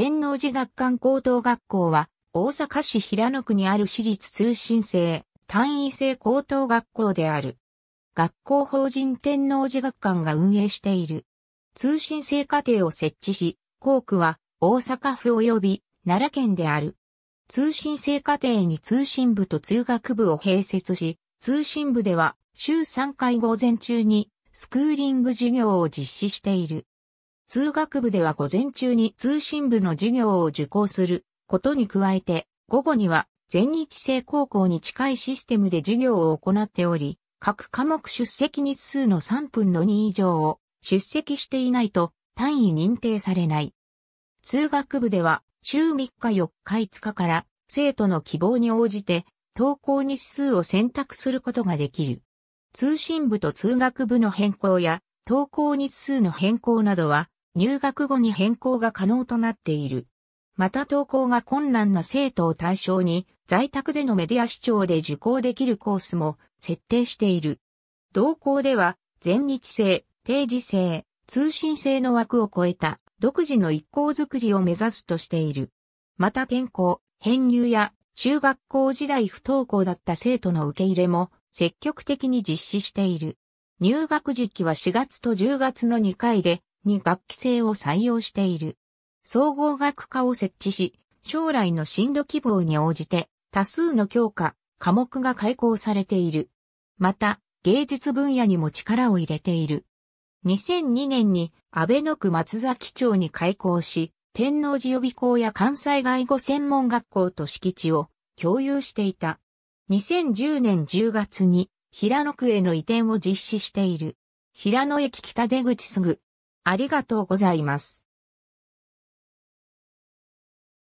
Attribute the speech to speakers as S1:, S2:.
S1: 天王寺学館高等学校は、大阪市平野区にある私立通信制、単位制高等学校である。学校法人天王寺学館が運営している。通信制課程を設置し、校区は大阪府及び奈良県である。通信制課程に通信部と通学部を併設し、通信部では週3回午前中にスクーリング授業を実施している。通学部では午前中に通信部の授業を受講することに加えて、午後には全日制高校に近いシステムで授業を行っており、各科目出席日数の3分の2以上を出席していないと単位認定されない。通学部では週3日4日5日から生徒の希望に応じて登校日数を選択することができる。通信部と通学部の変更や登校日数の変更などは入学後に変更が可能となっている。また登校が困難な生徒を対象に在宅でのメディア視聴で受講できるコースも設定している。同校では全日制、定時制、通信制の枠を超えた独自の一校づくりを目指すとしている。また転校、編入や中学校時代不登校だった生徒の受け入れも積極的に実施している。入学時期は4月と10月の2回でに学期制を採用している。総合学科を設置し、将来の進路希望に応じて多数の教科、科目が開講されている。また、芸術分野にも力を入れている。2002年に安倍野区松崎町に開校し、天王寺予備校や関西外語専門学校と敷地を共有していた。2010年10月に平野区への移転を実施している。平野駅北出口すぐありがとうございます。